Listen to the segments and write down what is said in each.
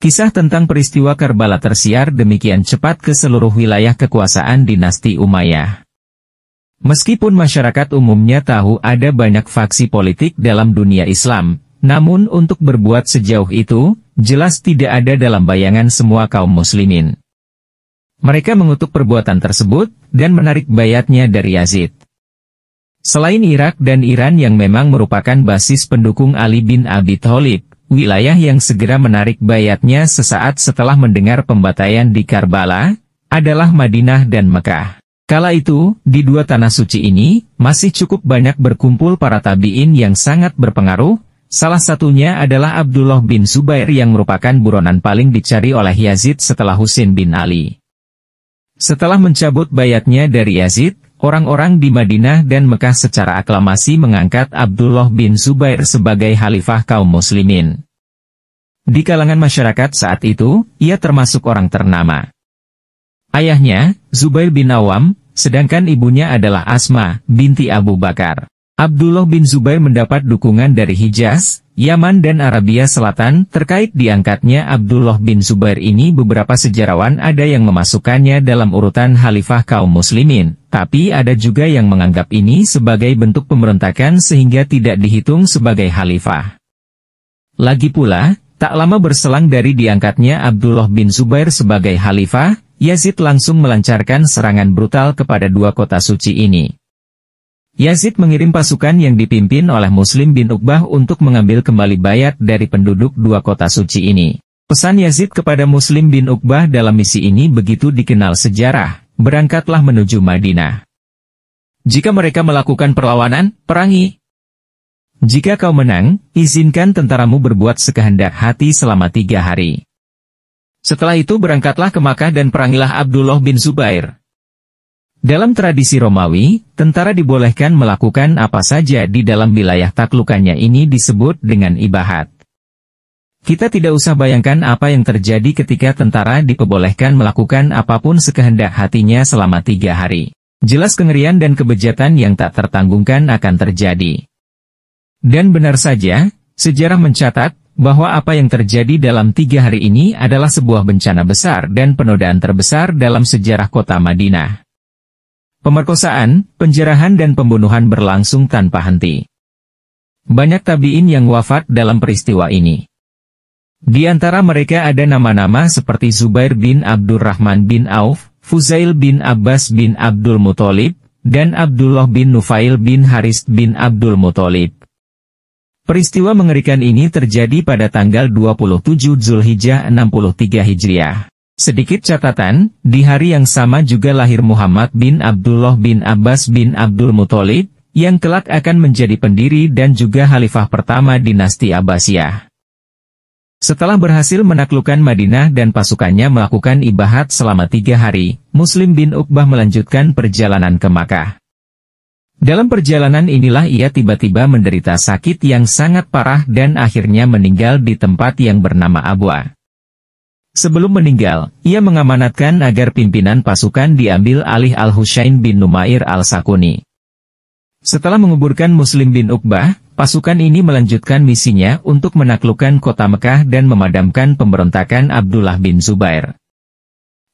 Kisah tentang peristiwa Karbala tersiar demikian cepat ke seluruh wilayah kekuasaan dinasti Umayyah. Meskipun masyarakat umumnya tahu ada banyak faksi politik dalam dunia Islam, namun untuk berbuat sejauh itu, jelas tidak ada dalam bayangan semua kaum muslimin. Mereka mengutuk perbuatan tersebut, dan menarik bayatnya dari Yazid. Selain Irak dan Iran yang memang merupakan basis pendukung Ali bin Abi Thalib, wilayah yang segera menarik bayatnya sesaat setelah mendengar pembantaian di Karbala, adalah Madinah dan Mekah. Kala itu, di dua tanah suci ini, masih cukup banyak berkumpul para tabi'in yang sangat berpengaruh, salah satunya adalah Abdullah bin Zubair yang merupakan buronan paling dicari oleh Yazid setelah Husin bin Ali. Setelah mencabut bayatnya dari Yazid, Orang-orang di Madinah dan Mekah secara aklamasi mengangkat Abdullah bin Zubair sebagai khalifah kaum muslimin. Di kalangan masyarakat saat itu, ia termasuk orang ternama. Ayahnya, Zubair bin Awam, sedangkan ibunya adalah Asma, binti Abu Bakar. Abdullah bin Zubair mendapat dukungan dari Hijaz, Yaman dan Arabia Selatan terkait diangkatnya Abdullah bin Zubair ini beberapa sejarawan ada yang memasukkannya dalam urutan Khalifah kaum muslimin, tapi ada juga yang menganggap ini sebagai bentuk pemberontakan sehingga tidak dihitung sebagai Khalifah. Lagi pula, tak lama berselang dari diangkatnya Abdullah bin Zubair sebagai Khalifah, Yazid langsung melancarkan serangan brutal kepada dua kota suci ini. Yazid mengirim pasukan yang dipimpin oleh Muslim bin Uqbah untuk mengambil kembali bayat dari penduduk dua kota suci ini. Pesan Yazid kepada Muslim bin Uqbah dalam misi ini begitu dikenal sejarah, berangkatlah menuju Madinah. Jika mereka melakukan perlawanan, perangi. Jika kau menang, izinkan tentaramu berbuat sekehendak hati selama tiga hari. Setelah itu berangkatlah ke Makkah dan perangilah Abdullah bin Zubair, dalam tradisi Romawi, tentara dibolehkan melakukan apa saja di dalam wilayah taklukannya ini disebut dengan ibahat. Kita tidak usah bayangkan apa yang terjadi ketika tentara diperbolehkan melakukan apapun sekehendak hatinya selama tiga hari. Jelas kengerian dan kebejatan yang tak tertanggungkan akan terjadi. Dan benar saja, sejarah mencatat, bahwa apa yang terjadi dalam tiga hari ini adalah sebuah bencana besar dan penodaan terbesar dalam sejarah kota Madinah. Pemerkosaan, penjarahan dan pembunuhan berlangsung tanpa henti. Banyak tabiin yang wafat dalam peristiwa ini. Di antara mereka ada nama-nama seperti Zubair bin Abdurrahman bin Auf, Fuzail bin Abbas bin Abdul Muthalib, dan Abdullah bin Nufail bin Haris bin Abdul Muthalib. Peristiwa mengerikan ini terjadi pada tanggal 27 Zulhijjah 63 Hijriah. Sedikit catatan, di hari yang sama juga lahir Muhammad bin Abdullah bin Abbas bin Abdul Muthalib, yang kelak akan menjadi pendiri dan juga khalifah pertama dinasti Abbasiyah. Setelah berhasil menaklukkan Madinah dan pasukannya melakukan ibahat selama tiga hari, Muslim bin Uqbah melanjutkan perjalanan ke Makkah. Dalam perjalanan inilah ia tiba-tiba menderita sakit yang sangat parah dan akhirnya meninggal di tempat yang bernama Abwa. Sebelum meninggal, ia mengamanatkan agar pimpinan pasukan diambil alih Al-Husain bin Numair Al-Sakuni. Setelah menguburkan Muslim bin Uqbah, pasukan ini melanjutkan misinya untuk menaklukkan kota Mekah dan memadamkan pemberontakan Abdullah bin Zubair.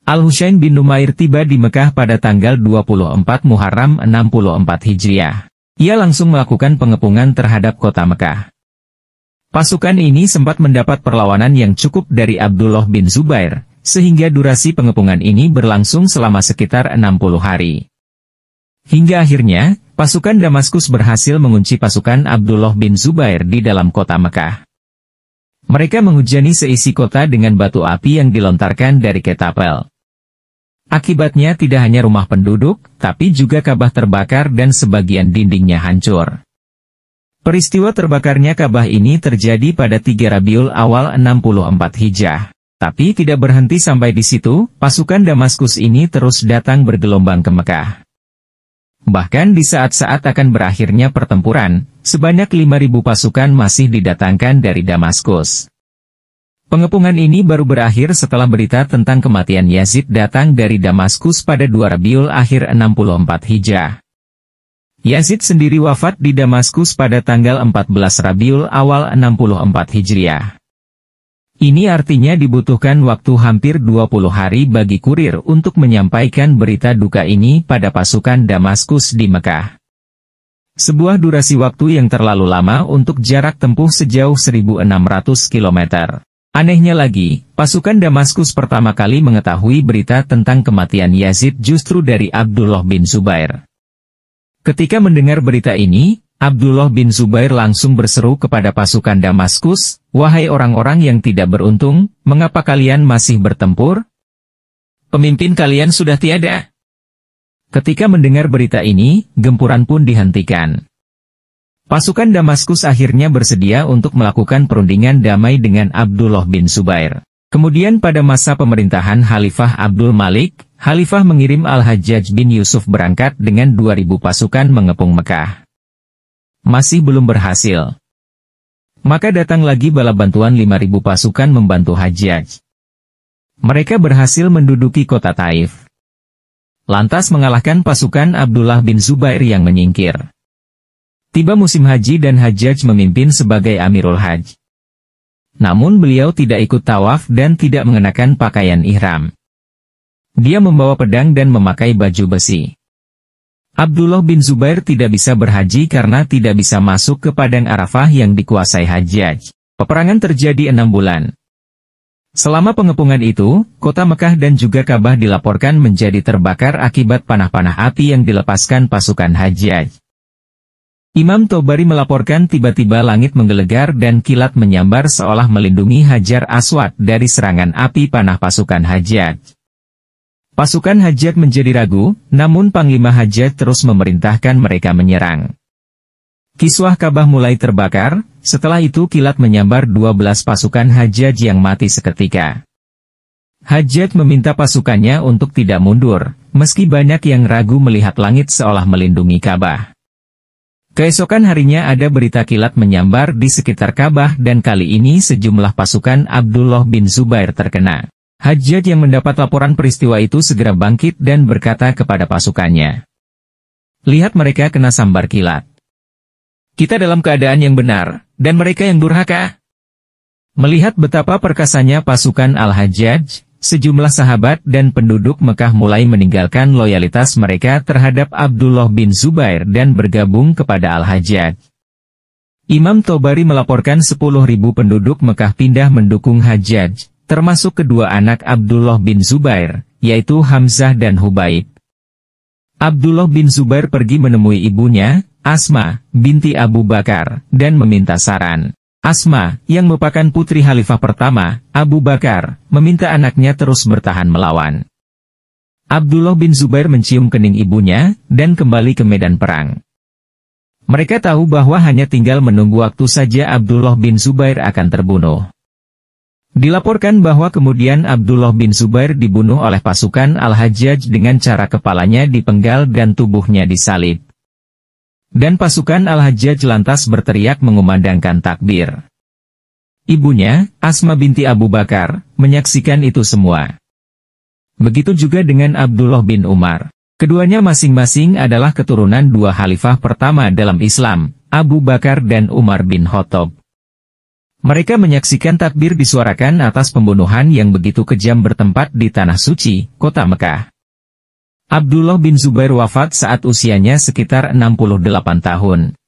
Al-Husain bin Numair tiba di Mekah pada tanggal 24 Muharram 64 Hijriah. Ia langsung melakukan pengepungan terhadap kota Mekah. Pasukan ini sempat mendapat perlawanan yang cukup dari Abdullah bin Zubair, sehingga durasi pengepungan ini berlangsung selama sekitar 60 hari. Hingga akhirnya, pasukan Damaskus berhasil mengunci pasukan Abdullah bin Zubair di dalam kota Mekah. Mereka menghujani seisi kota dengan batu api yang dilontarkan dari ketapel. Akibatnya tidak hanya rumah penduduk, tapi juga kabah terbakar dan sebagian dindingnya hancur. Peristiwa terbakarnya Ka'bah ini terjadi pada 3 Rabiul awal 64 Hijjah. Tapi tidak berhenti sampai di situ, pasukan Damaskus ini terus datang bergelombang ke Mekah. Bahkan di saat-saat akan berakhirnya pertempuran, sebanyak 5.000 pasukan masih didatangkan dari Damaskus. Pengepungan ini baru berakhir setelah berita tentang kematian Yazid datang dari Damaskus pada 2 Rabiul akhir 64 Hijjah. Yazid sendiri wafat di Damaskus pada tanggal 14 Rabiul awal 64 Hijriah. Ini artinya dibutuhkan waktu hampir 20 hari bagi kurir untuk menyampaikan berita duka ini pada pasukan Damaskus di Mekah. Sebuah durasi waktu yang terlalu lama untuk jarak tempuh sejauh 1.600 km. Anehnya lagi, pasukan Damaskus pertama kali mengetahui berita tentang kematian Yazid justru dari Abdullah bin Zubair. Ketika mendengar berita ini, Abdullah bin Zubair langsung berseru kepada pasukan Damaskus, Wahai orang-orang yang tidak beruntung, mengapa kalian masih bertempur? Pemimpin kalian sudah tiada. Ketika mendengar berita ini, gempuran pun dihentikan. Pasukan Damaskus akhirnya bersedia untuk melakukan perundingan damai dengan Abdullah bin Zubair. Kemudian pada masa pemerintahan Khalifah Abdul Malik, Khalifah mengirim Al-Hajjaj bin Yusuf berangkat dengan 2.000 pasukan mengepung Mekah. Masih belum berhasil. Maka datang lagi bala bantuan 5.000 pasukan membantu Hajjaj. Mereka berhasil menduduki kota Taif. Lantas mengalahkan pasukan Abdullah bin Zubair yang menyingkir. Tiba musim haji dan Hajjaj memimpin sebagai Amirul Hajj. Namun beliau tidak ikut tawaf dan tidak mengenakan pakaian ihram. Dia membawa pedang dan memakai baju besi. Abdullah bin Zubair tidak bisa berhaji karena tidak bisa masuk ke Padang Arafah yang dikuasai Hajjaj. Peperangan terjadi enam bulan. Selama pengepungan itu, kota Mekah dan juga Kabah dilaporkan menjadi terbakar akibat panah-panah api yang dilepaskan pasukan Hajjaj. Imam Tobari melaporkan tiba-tiba langit menggelegar dan kilat menyambar seolah melindungi Hajar Aswad dari serangan api panah pasukan hajat. Pasukan hajat menjadi ragu, namun Panglima hajat terus memerintahkan mereka menyerang. Kiswah Kabah mulai terbakar, setelah itu kilat menyambar 12 pasukan hajat yang mati seketika. Hajat meminta pasukannya untuk tidak mundur, meski banyak yang ragu melihat langit seolah melindungi Kabah. Keesokan harinya ada berita kilat menyambar di sekitar Ka'bah dan kali ini sejumlah pasukan Abdullah bin Zubair terkena. Hajjaj yang mendapat laporan peristiwa itu segera bangkit dan berkata kepada pasukannya. Lihat mereka kena sambar kilat. Kita dalam keadaan yang benar, dan mereka yang durhaka. Melihat betapa perkasanya pasukan Al-Hajjaj, Sejumlah sahabat dan penduduk Mekah mulai meninggalkan loyalitas mereka terhadap Abdullah bin Zubair dan bergabung kepada Al-Hajjaj. Imam Tobari melaporkan 10.000 penduduk Mekah pindah mendukung Hajjaj, termasuk kedua anak Abdullah bin Zubair, yaitu Hamzah dan Hubaib. Abdullah bin Zubair pergi menemui ibunya, Asma, binti Abu Bakar, dan meminta saran. Asma, yang merupakan putri Khalifah pertama, Abu Bakar, meminta anaknya terus bertahan melawan. Abdullah bin Zubair mencium kening ibunya, dan kembali ke medan perang. Mereka tahu bahwa hanya tinggal menunggu waktu saja Abdullah bin Zubair akan terbunuh. Dilaporkan bahwa kemudian Abdullah bin Zubair dibunuh oleh pasukan Al-Hajjaj dengan cara kepalanya dipenggal dan tubuhnya disalib. Dan pasukan Al-Hajjaj lantas berteriak mengumandangkan takbir. Ibunya, Asma binti Abu Bakar, menyaksikan itu semua. Begitu juga dengan Abdullah bin Umar. Keduanya masing-masing adalah keturunan dua khalifah pertama dalam Islam, Abu Bakar dan Umar bin Khattab. Mereka menyaksikan takbir disuarakan atas pembunuhan yang begitu kejam bertempat di Tanah Suci, kota Mekah. Abdullah bin Zubair wafat saat usianya sekitar 68 tahun.